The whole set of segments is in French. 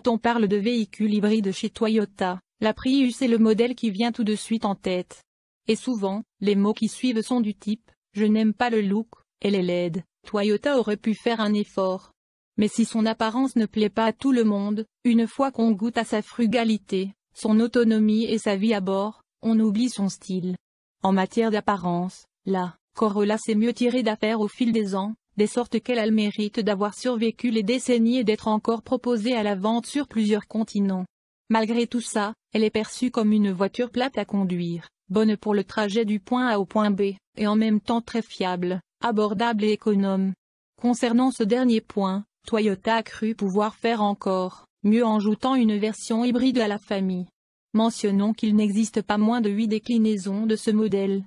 Quand on parle de véhicules hybrides chez Toyota, la Prius est le modèle qui vient tout de suite en tête. Et souvent, les mots qui suivent sont du type « je n'aime pas le look »,« elle est laide »,« Toyota aurait pu faire un effort ». Mais si son apparence ne plaît pas à tout le monde, une fois qu'on goûte à sa frugalité, son autonomie et sa vie à bord, on oublie son style. En matière d'apparence, la Corolla s'est mieux tirée d'affaire au fil des ans, des sortes qu'elle a le mérite d'avoir survécu les décennies et d'être encore proposée à la vente sur plusieurs continents. Malgré tout ça, elle est perçue comme une voiture plate à conduire, bonne pour le trajet du point A au point B, et en même temps très fiable, abordable et économe. Concernant ce dernier point, Toyota a cru pouvoir faire encore, mieux en ajoutant une version hybride à la famille. Mentionnons qu'il n'existe pas moins de 8 déclinaisons de ce modèle,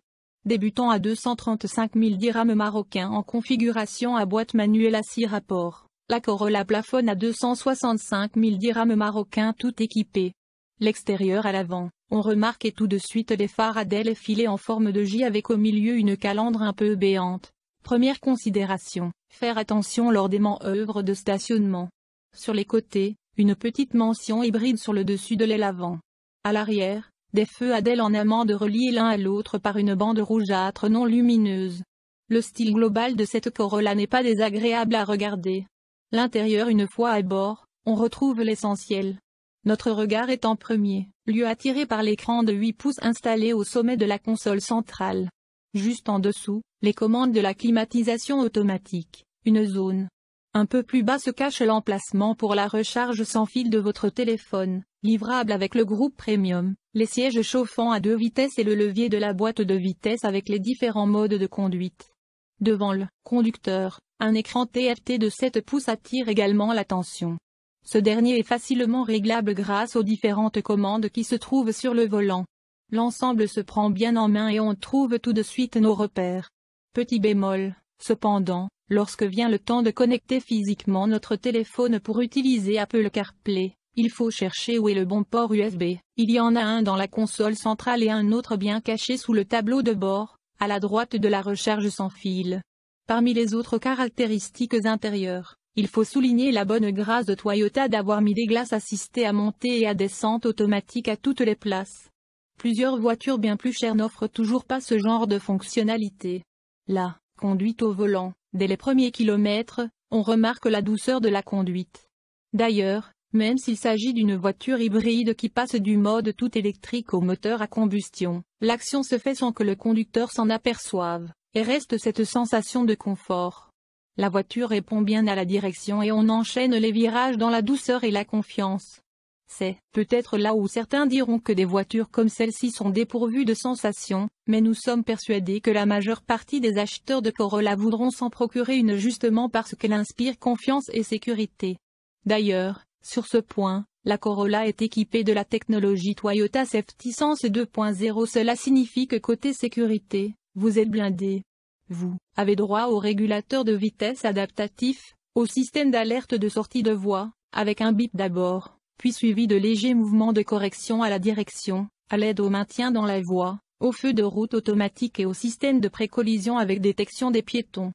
débutant à 235 000 dirhams marocains en configuration à boîte manuelle à 6 rapports. La Corolla plafonne à 265 000 dirhams marocains tout équipé. L'extérieur à l'avant, on remarque tout de suite les phares à ailes en forme de J avec au milieu une calandre un peu béante. Première considération, faire attention lors des manœuvres de stationnement. Sur les côtés, une petite mention hybride sur le dessus de l'aile avant. À l'arrière, des feux à en amande reliés l'un à l'autre par une bande rougeâtre non lumineuse. Le style global de cette Corolla n'est pas désagréable à regarder. L'intérieur une fois à bord, on retrouve l'essentiel. Notre regard est en premier, lieu attiré par l'écran de 8 pouces installé au sommet de la console centrale. Juste en dessous, les commandes de la climatisation automatique, une zone. Un peu plus bas se cache l'emplacement pour la recharge sans fil de votre téléphone, livrable avec le groupe Premium les sièges chauffants à deux vitesses et le levier de la boîte de vitesse avec les différents modes de conduite. Devant le conducteur, un écran TFT de 7 pouces attire également l'attention. Ce dernier est facilement réglable grâce aux différentes commandes qui se trouvent sur le volant. L'ensemble se prend bien en main et on trouve tout de suite nos repères. Petit bémol, cependant, lorsque vient le temps de connecter physiquement notre téléphone pour utiliser Apple CarPlay, il faut chercher où est le bon port USB. Il y en a un dans la console centrale et un autre bien caché sous le tableau de bord, à la droite de la recharge sans fil. Parmi les autres caractéristiques intérieures, il faut souligner la bonne grâce de Toyota d'avoir mis des glaces assistées à montée et à descente automatique à toutes les places. Plusieurs voitures bien plus chères n'offrent toujours pas ce genre de fonctionnalité. La conduite au volant, dès les premiers kilomètres, on remarque la douceur de la conduite. D'ailleurs, même s'il s'agit d'une voiture hybride qui passe du mode tout électrique au moteur à combustion, l'action se fait sans que le conducteur s'en aperçoive, et reste cette sensation de confort. La voiture répond bien à la direction et on enchaîne les virages dans la douceur et la confiance. C'est peut-être là où certains diront que des voitures comme celle-ci sont dépourvues de sensations, mais nous sommes persuadés que la majeure partie des acheteurs de Corolla voudront s'en procurer une justement parce qu'elle inspire confiance et sécurité. D'ailleurs, sur ce point, la Corolla est équipée de la technologie Toyota Safety Sense 2.0 cela signifie que côté sécurité, vous êtes blindé. Vous avez droit au régulateur de vitesse adaptatif, au système d'alerte de sortie de voie, avec un bip d'abord, puis suivi de légers mouvements de correction à la direction, à l'aide au maintien dans la voie, au feu de route automatique et au système de pré-collision avec détection des piétons.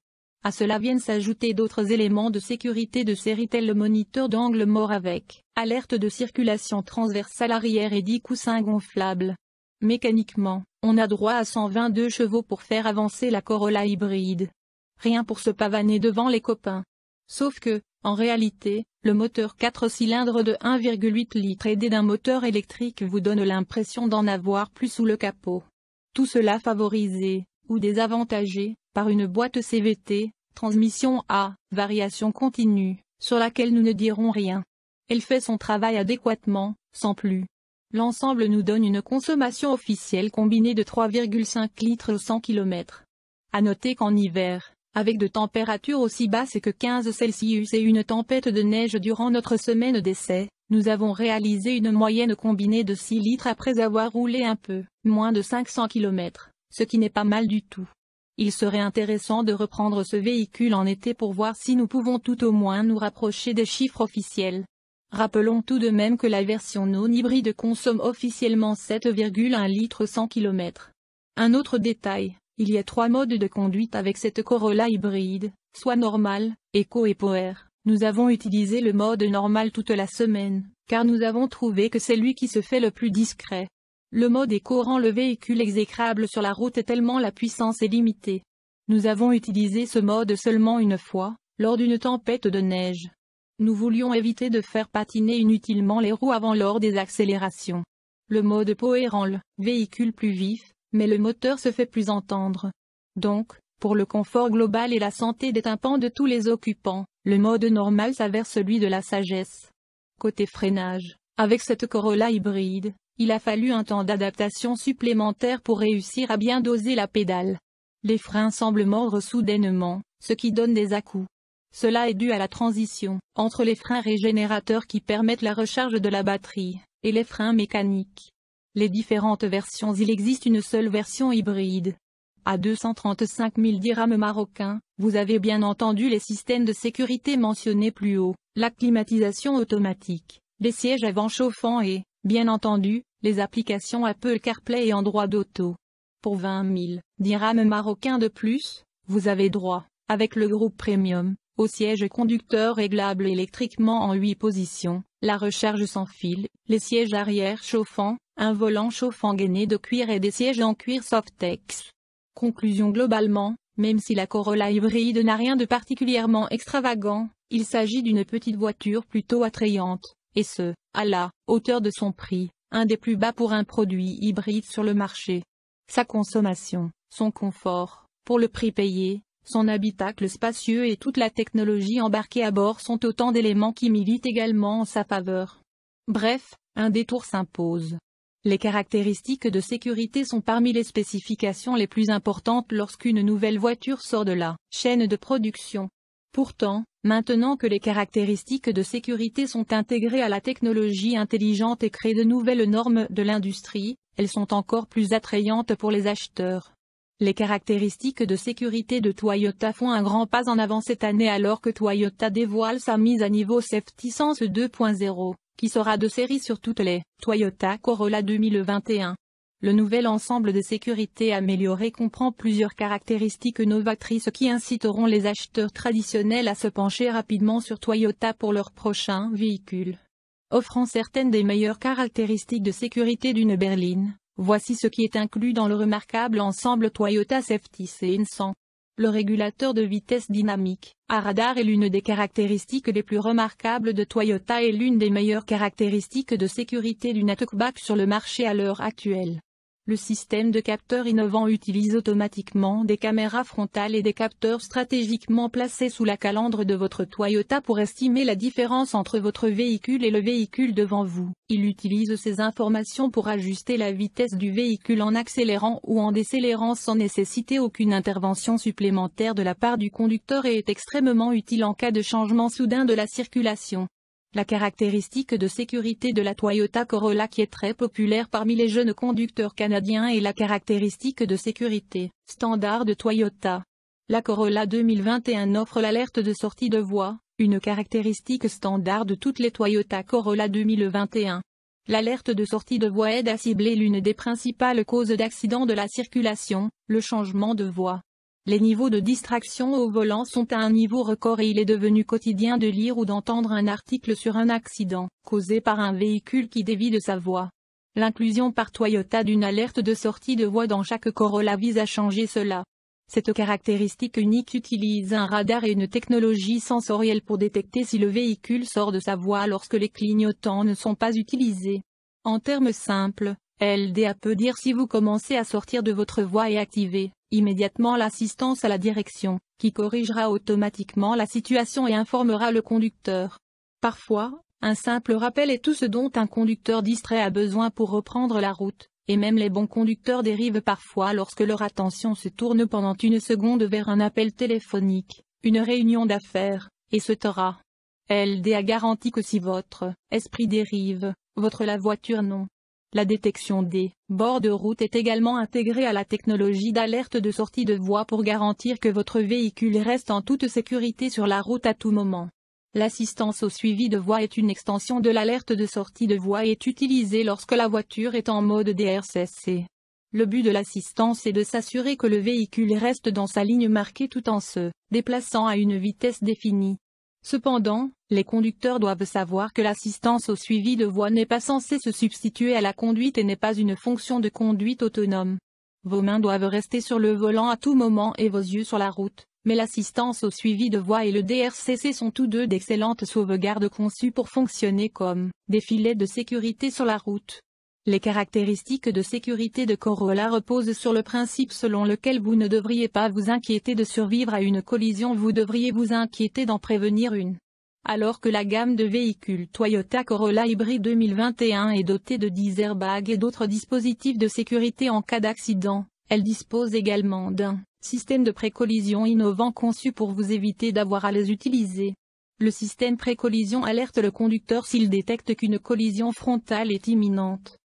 À cela viennent s'ajouter d'autres éléments de sécurité de série tels le moniteur d'angle mort avec alerte de circulation transversale arrière et 10 coussins gonflables. Mécaniquement, on a droit à 122 chevaux pour faire avancer la Corolla hybride. Rien pour se pavaner devant les copains. Sauf que, en réalité, le moteur 4 cylindres de 1,8 litre aidé d'un moteur électrique vous donne l'impression d'en avoir plus sous le capot. Tout cela favorisé, ou désavantagé, par une boîte CVT, transmission à variation continue, sur laquelle nous ne dirons rien. Elle fait son travail adéquatement, sans plus. L'ensemble nous donne une consommation officielle combinée de 3,5 litres au 100 km. À noter qu'en hiver, avec de températures aussi basses que 15 Celsius et une tempête de neige durant notre semaine d'essai, nous avons réalisé une moyenne combinée de 6 litres après avoir roulé un peu, moins de 500 km, ce qui n'est pas mal du tout. Il serait intéressant de reprendre ce véhicule en été pour voir si nous pouvons tout au moins nous rapprocher des chiffres officiels. Rappelons tout de même que la version non hybride consomme officiellement 7,1 litres 100 km. Un autre détail, il y a trois modes de conduite avec cette Corolla hybride, soit normal, éco et power. Nous avons utilisé le mode normal toute la semaine, car nous avons trouvé que c'est lui qui se fait le plus discret. Le mode éco rend le véhicule exécrable sur la route tellement la puissance est limitée. Nous avons utilisé ce mode seulement une fois, lors d'une tempête de neige. Nous voulions éviter de faire patiner inutilement les roues avant lors des accélérations. Le mode POE rend le véhicule plus vif, mais le moteur se fait plus entendre. Donc, pour le confort global et la santé des tympans de tous les occupants, le mode normal s'avère celui de la sagesse. Côté freinage, avec cette Corolla hybride, il a fallu un temps d'adaptation supplémentaire pour réussir à bien doser la pédale. Les freins semblent mordre soudainement, ce qui donne des à-coups. Cela est dû à la transition, entre les freins régénérateurs qui permettent la recharge de la batterie, et les freins mécaniques. Les différentes versions Il existe une seule version hybride. À 235 000 dirhams marocains, vous avez bien entendu les systèmes de sécurité mentionnés plus haut, la climatisation automatique, les sièges avant chauffants et, Bien entendu, les applications Apple CarPlay et Android Auto. Pour 20 000 dirhams marocains de plus, vous avez droit, avec le groupe Premium, au siège conducteur réglable électriquement en 8 positions, la recharge sans fil, les sièges arrière chauffants, un volant chauffant gainé de cuir et des sièges en cuir Softex. Conclusion globalement, même si la Corolla hybride n'a rien de particulièrement extravagant, il s'agit d'une petite voiture plutôt attrayante, et ce, à la hauteur de son prix, un des plus bas pour un produit hybride sur le marché. Sa consommation, son confort, pour le prix payé, son habitacle spacieux et toute la technologie embarquée à bord sont autant d'éléments qui militent également en sa faveur. Bref, un détour s'impose. Les caractéristiques de sécurité sont parmi les spécifications les plus importantes lorsqu'une nouvelle voiture sort de la chaîne de production. Pourtant, maintenant que les caractéristiques de sécurité sont intégrées à la technologie intelligente et créent de nouvelles normes de l'industrie, elles sont encore plus attrayantes pour les acheteurs. Les caractéristiques de sécurité de Toyota font un grand pas en avant cette année alors que Toyota dévoile sa mise à niveau Safety Sense 2.0, qui sera de série sur toutes les Toyota Corolla 2021. Le nouvel ensemble de sécurité amélioré comprend plusieurs caractéristiques novatrices qui inciteront les acheteurs traditionnels à se pencher rapidement sur Toyota pour leur prochain véhicule. Offrant certaines des meilleures caractéristiques de sécurité d'une berline, voici ce qui est inclus dans le remarquable ensemble Toyota Safety Sense 100. Le régulateur de vitesse dynamique, à radar est l'une des caractéristiques les plus remarquables de Toyota et l'une des meilleures caractéristiques de sécurité d'une at-tuckback sur le marché à l'heure actuelle. Le système de capteurs innovants utilise automatiquement des caméras frontales et des capteurs stratégiquement placés sous la calandre de votre Toyota pour estimer la différence entre votre véhicule et le véhicule devant vous. Il utilise ces informations pour ajuster la vitesse du véhicule en accélérant ou en décélérant sans nécessiter aucune intervention supplémentaire de la part du conducteur et est extrêmement utile en cas de changement soudain de la circulation. La caractéristique de sécurité de la Toyota Corolla qui est très populaire parmi les jeunes conducteurs canadiens est la caractéristique de sécurité standard de Toyota. La Corolla 2021 offre l'alerte de sortie de voie, une caractéristique standard de toutes les Toyota Corolla 2021. L'alerte de sortie de voie aide à cibler l'une des principales causes d'accidents de la circulation, le changement de voie. Les niveaux de distraction au volant sont à un niveau record et il est devenu quotidien de lire ou d'entendre un article sur un accident, causé par un véhicule qui dévie de sa voie. L'inclusion par Toyota d'une alerte de sortie de voie dans chaque Corolla vise à changer cela. Cette caractéristique unique utilise un radar et une technologie sensorielle pour détecter si le véhicule sort de sa voie lorsque les clignotants ne sont pas utilisés. En termes simples, LDA peut dire si vous commencez à sortir de votre voie et activer immédiatement l'assistance à la direction, qui corrigera automatiquement la situation et informera le conducteur. Parfois, un simple rappel est tout ce dont un conducteur distrait a besoin pour reprendre la route, et même les bons conducteurs dérivent parfois lorsque leur attention se tourne pendant une seconde vers un appel téléphonique, une réunion d'affaires, et se garantit LDA que si votre esprit dérive, votre la voiture non. La détection des bords de route est également intégrée à la technologie d'alerte de sortie de voie pour garantir que votre véhicule reste en toute sécurité sur la route à tout moment. L'assistance au suivi de voie est une extension de l'alerte de sortie de voie et est utilisée lorsque la voiture est en mode DRCC. Le but de l'assistance est de s'assurer que le véhicule reste dans sa ligne marquée tout en se déplaçant à une vitesse définie. Cependant, les conducteurs doivent savoir que l'assistance au suivi de voie n'est pas censée se substituer à la conduite et n'est pas une fonction de conduite autonome. Vos mains doivent rester sur le volant à tout moment et vos yeux sur la route, mais l'assistance au suivi de voie et le DRCC sont tous deux d'excellentes sauvegardes conçues pour fonctionner comme des filets de sécurité sur la route. Les caractéristiques de sécurité de Corolla reposent sur le principe selon lequel vous ne devriez pas vous inquiéter de survivre à une collision, vous devriez vous inquiéter d'en prévenir une. Alors que la gamme de véhicules Toyota Corolla Hybrid 2021 est dotée de 10 airbags et d'autres dispositifs de sécurité en cas d'accident, elle dispose également d'un système de pré-collision innovant conçu pour vous éviter d'avoir à les utiliser. Le système pré-collision alerte le conducteur s'il détecte qu'une collision frontale est imminente.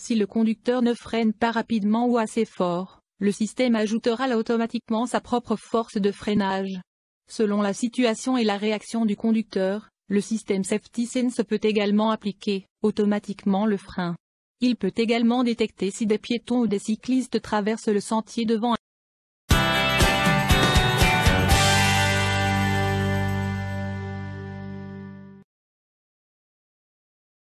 Si le conducteur ne freine pas rapidement ou assez fort, le système ajoutera automatiquement sa propre force de freinage. Selon la situation et la réaction du conducteur, le système Safety Sense peut également appliquer automatiquement le frein. Il peut également détecter si des piétons ou des cyclistes traversent le sentier devant